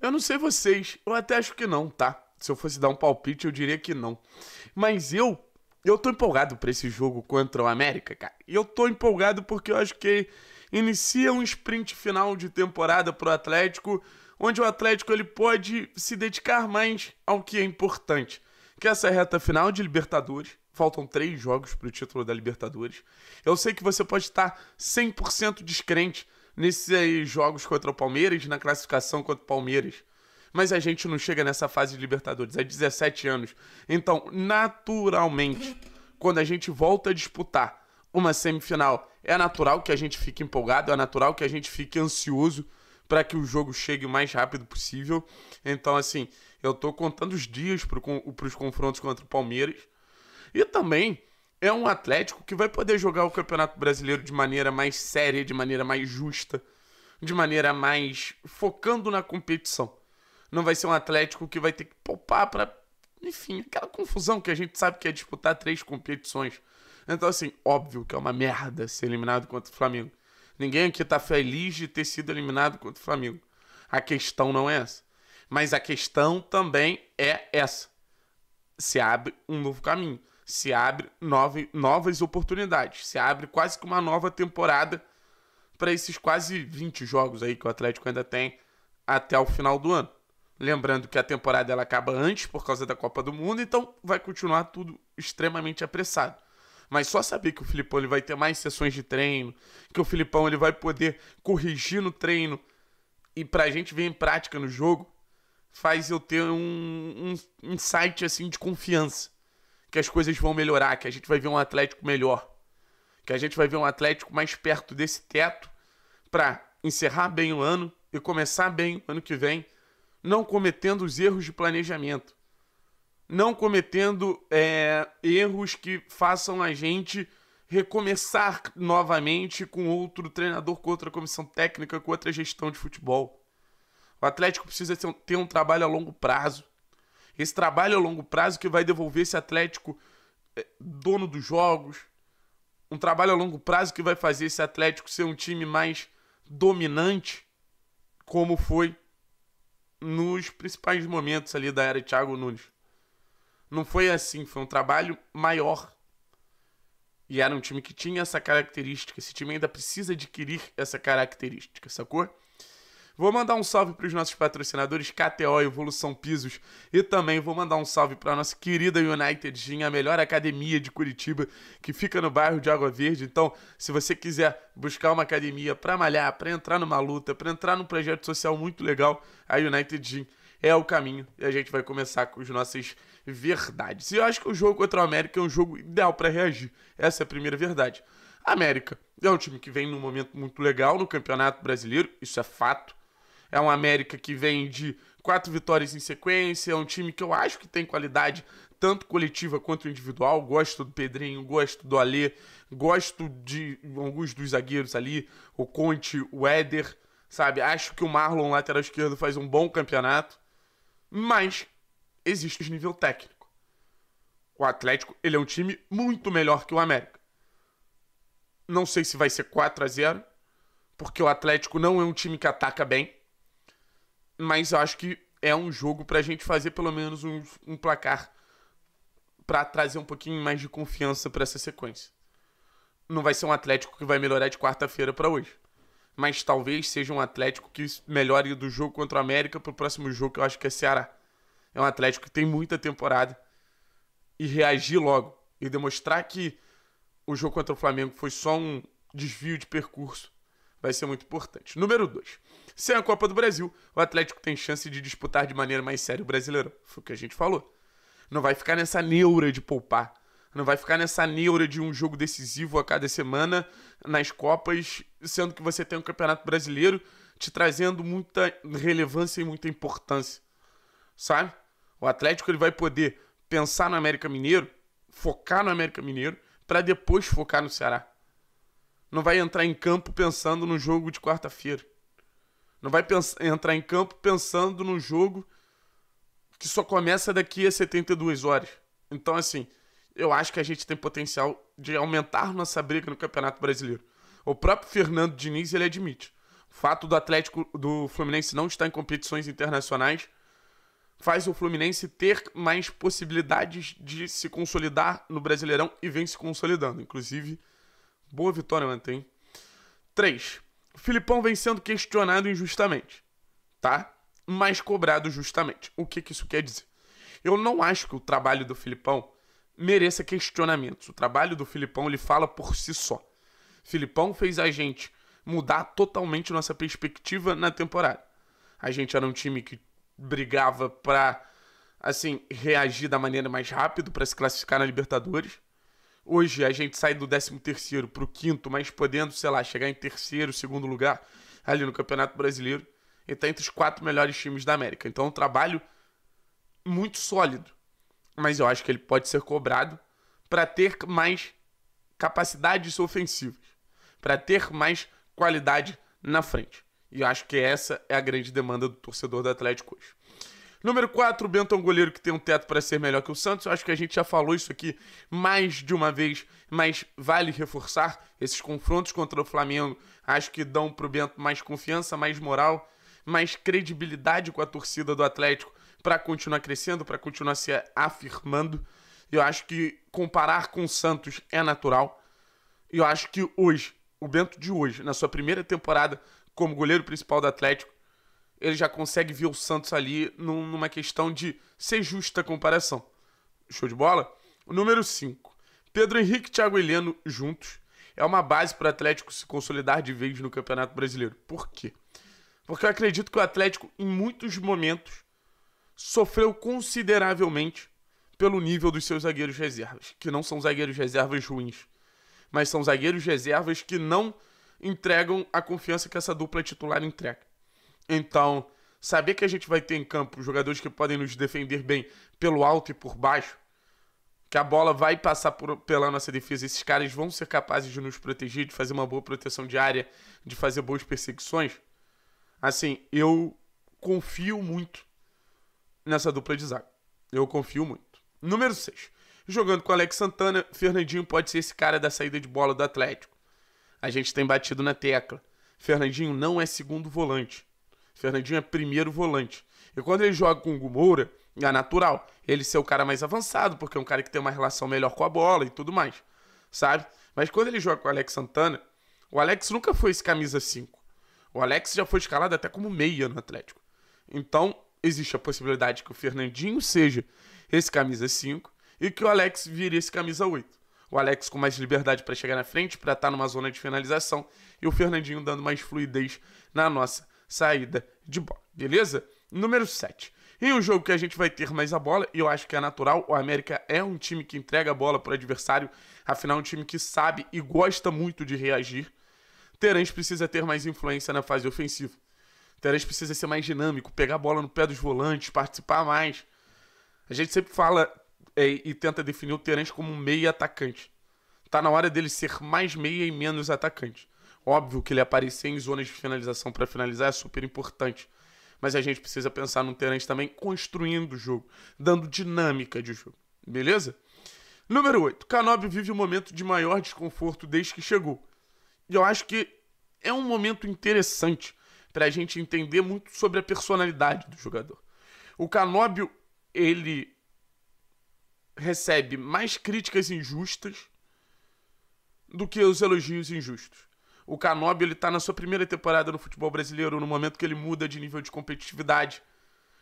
Eu não sei vocês, eu até acho que não, tá? Se eu fosse dar um palpite, eu diria que não. Mas eu, eu tô empolgado pra esse jogo contra o América, cara. E eu tô empolgado porque eu acho que inicia um sprint final de temporada pro Atlético, onde o Atlético ele pode se dedicar mais ao que é importante. Que é essa reta final de Libertadores, faltam três jogos pro título da Libertadores. Eu sei que você pode estar 100% descrente nesses jogos contra o Palmeiras, na classificação contra o Palmeiras. Mas a gente não chega nessa fase de Libertadores há é 17 anos. Então, naturalmente, quando a gente volta a disputar uma semifinal, é natural que a gente fique empolgado, é natural que a gente fique ansioso para que o jogo chegue o mais rápido possível. Então, assim, eu estou contando os dias para os confrontos contra o Palmeiras. E também é um Atlético que vai poder jogar o Campeonato Brasileiro de maneira mais séria, de maneira mais justa, de maneira mais focando na competição. Não vai ser um Atlético que vai ter que poupar para, enfim, aquela confusão que a gente sabe que é disputar três competições. Então assim, óbvio que é uma merda ser eliminado contra o Flamengo. Ninguém aqui tá feliz de ter sido eliminado contra o Flamengo. A questão não é essa. Mas a questão também é essa. Se abre um novo caminho se abre nova, novas oportunidades, se abre quase que uma nova temporada para esses quase 20 jogos aí que o Atlético ainda tem até o final do ano. Lembrando que a temporada ela acaba antes por causa da Copa do Mundo, então vai continuar tudo extremamente apressado. Mas só saber que o Filipão ele vai ter mais sessões de treino, que o Filipão ele vai poder corrigir no treino e para a gente ver em prática no jogo, faz eu ter um, um, um site assim de confiança que as coisas vão melhorar, que a gente vai ver um Atlético melhor, que a gente vai ver um Atlético mais perto desse teto para encerrar bem o ano e começar bem o ano que vem, não cometendo os erros de planejamento, não cometendo é, erros que façam a gente recomeçar novamente com outro treinador, com outra comissão técnica, com outra gestão de futebol. O Atlético precisa ter um trabalho a longo prazo. Esse trabalho a longo prazo que vai devolver esse Atlético eh, dono dos jogos. Um trabalho a longo prazo que vai fazer esse Atlético ser um time mais dominante, como foi nos principais momentos ali da era Thiago Nunes. Não foi assim, foi um trabalho maior. E era um time que tinha essa característica. Esse time ainda precisa adquirir essa característica, sacou? Vou mandar um salve para os nossos patrocinadores KTO Evolução Pisos e também vou mandar um salve para nossa querida United Gym, a melhor academia de Curitiba, que fica no bairro de Água Verde. Então, se você quiser buscar uma academia para malhar, para entrar numa luta, para entrar num projeto social muito legal, a United Gym é o caminho e a gente vai começar com as nossas verdades. E eu acho que o jogo contra o América é um jogo ideal para reagir. Essa é a primeira verdade. América é um time que vem num momento muito legal no Campeonato Brasileiro, isso é fato. É um América que vem de quatro vitórias em sequência, é um time que eu acho que tem qualidade tanto coletiva quanto individual. Gosto do Pedrinho, gosto do Alê, gosto de alguns dos zagueiros ali, o Conte, o Éder, sabe? Acho que o Marlon, lateral esquerdo, faz um bom campeonato, mas existe o nível técnico. O Atlético, ele é um time muito melhor que o América. Não sei se vai ser 4 a 0 porque o Atlético não é um time que ataca bem mas eu acho que é um jogo para a gente fazer pelo menos um, um placar para trazer um pouquinho mais de confiança para essa sequência. Não vai ser um Atlético que vai melhorar de quarta-feira para hoje. Mas talvez seja um Atlético que melhore do jogo contra o América para o próximo jogo, que eu acho que é Ceará. É um Atlético que tem muita temporada. E reagir logo. E demonstrar que o jogo contra o Flamengo foi só um desvio de percurso vai ser muito importante. Número 2. Sem é a Copa do Brasil, o Atlético tem chance de disputar de maneira mais séria o brasileiro. Foi o que a gente falou. Não vai ficar nessa neura de poupar. Não vai ficar nessa neura de um jogo decisivo a cada semana nas Copas, sendo que você tem um Campeonato Brasileiro te trazendo muita relevância e muita importância. Sabe? O Atlético ele vai poder pensar no América Mineiro, focar no América Mineiro, para depois focar no Ceará não vai entrar em campo pensando no jogo de quarta-feira. Não vai entrar em campo pensando no jogo que só começa daqui a 72 horas. Então, assim, eu acho que a gente tem potencial de aumentar nossa briga no Campeonato Brasileiro. O próprio Fernando Diniz ele admite. O fato do Atlético do Fluminense não estar em competições internacionais faz o Fluminense ter mais possibilidades de se consolidar no Brasileirão e vem se consolidando. Inclusive, Boa vitória ontem, hein? 3. Filipão vem sendo questionado injustamente, tá? Mas cobrado justamente. O que, que isso quer dizer? Eu não acho que o trabalho do Filipão mereça questionamentos. O trabalho do Filipão ele fala por si só. Filipão fez a gente mudar totalmente nossa perspectiva na temporada. A gente era um time que brigava para assim reagir da maneira mais rápida para se classificar na Libertadores hoje a gente sai do 13 terceiro para o quinto, mas podendo, sei lá, chegar em terceiro, segundo lugar ali no Campeonato Brasileiro, e está entre os quatro melhores times da América. Então, é um trabalho muito sólido, mas eu acho que ele pode ser cobrado para ter mais capacidades ofensivas, para ter mais qualidade na frente. E eu acho que essa é a grande demanda do torcedor do Atlético hoje. Número 4, o Bento é um goleiro que tem um teto para ser melhor que o Santos. Acho que a gente já falou isso aqui mais de uma vez, mas vale reforçar. Esses confrontos contra o Flamengo acho que dão para o Bento mais confiança, mais moral, mais credibilidade com a torcida do Atlético para continuar crescendo, para continuar se afirmando. Eu acho que comparar com o Santos é natural. Eu acho que hoje, o Bento de hoje, na sua primeira temporada como goleiro principal do Atlético, ele já consegue ver o Santos ali numa questão de ser justa a comparação. Show de bola? Número 5. Pedro Henrique e Thiago Heleno juntos é uma base para o Atlético se consolidar de vez no Campeonato Brasileiro. Por quê? Porque eu acredito que o Atlético, em muitos momentos, sofreu consideravelmente pelo nível dos seus zagueiros reservas, que não são zagueiros reservas ruins, mas são zagueiros reservas que não entregam a confiança que essa dupla titular entrega. Então, saber que a gente vai ter em campo jogadores que podem nos defender bem pelo alto e por baixo, que a bola vai passar por, pela nossa defesa, esses caras vão ser capazes de nos proteger, de fazer uma boa proteção de área, de fazer boas perseguições. Assim, eu confio muito nessa dupla de zaga. Eu confio muito. Número 6. Jogando com Alex Santana, Fernandinho pode ser esse cara da saída de bola do Atlético. A gente tem batido na tecla. Fernandinho não é segundo volante. Fernandinho é primeiro volante. E quando ele joga com o Hugo Moura, é natural ele ser o cara mais avançado, porque é um cara que tem uma relação melhor com a bola e tudo mais, sabe? Mas quando ele joga com o Alex Santana, o Alex nunca foi esse camisa 5. O Alex já foi escalado até como meia no Atlético. Então, existe a possibilidade que o Fernandinho seja esse camisa 5 e que o Alex vire esse camisa 8. O Alex com mais liberdade para chegar na frente, para estar tá numa zona de finalização e o Fernandinho dando mais fluidez na nossa saída de bola, beleza? Número 7. Em um jogo que a gente vai ter mais a bola, e eu acho que é natural, o América é um time que entrega a bola para o adversário, afinal, é um time que sabe e gosta muito de reagir. Terence precisa ter mais influência na fase ofensiva. Terence precisa ser mais dinâmico, pegar a bola no pé dos volantes, participar mais. A gente sempre fala é, e tenta definir o Terence como um meia atacante. Tá na hora dele ser mais meia e menos atacante. Óbvio que ele aparecer em zonas de finalização para finalizar é super importante. Mas a gente precisa pensar no Terence também construindo o jogo, dando dinâmica de jogo. Beleza? Número 8. Canobi vive um momento de maior desconforto desde que chegou. E eu acho que é um momento interessante para a gente entender muito sobre a personalidade do jogador. O Canóbio, ele recebe mais críticas injustas do que os elogios injustos o Canóbio ele tá na sua primeira temporada no futebol brasileiro, no momento que ele muda de nível de competitividade.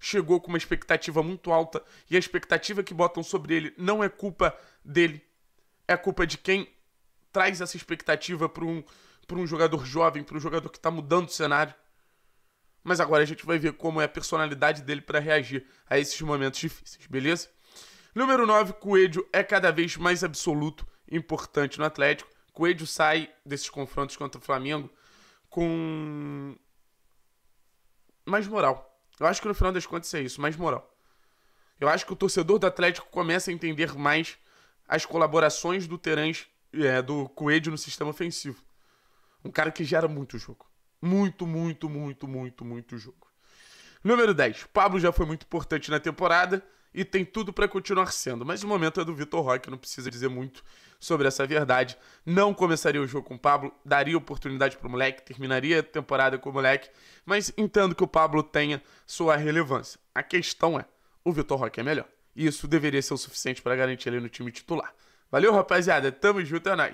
Chegou com uma expectativa muito alta e a expectativa que botam sobre ele não é culpa dele, é culpa de quem traz essa expectativa para um, para um jogador jovem, para um jogador que está mudando o cenário. Mas agora a gente vai ver como é a personalidade dele para reagir a esses momentos difíceis, beleza? Número 9, Coelho é cada vez mais absoluto importante no Atlético Coelho sai desses confrontos contra o Flamengo com mais moral. Eu acho que no final das contas é isso, mais moral. Eu acho que o torcedor do Atlético começa a entender mais as colaborações do Terãs, é, do Coelho no sistema ofensivo. Um cara que gera muito jogo. Muito, muito, muito, muito, muito jogo. Número 10. Pablo já foi muito importante na temporada e tem tudo para continuar sendo. Mas o momento é do Vitor Roque, não precisa dizer muito sobre essa verdade. Não começaria o jogo com o Pablo, daria oportunidade para o moleque, terminaria a temporada com o moleque, mas entendo que o Pablo tenha sua relevância. A questão é, o Vitor Roque é melhor. E isso deveria ser o suficiente para garantir ele no time titular. Valeu, rapaziada. Tamo junto, é nóis.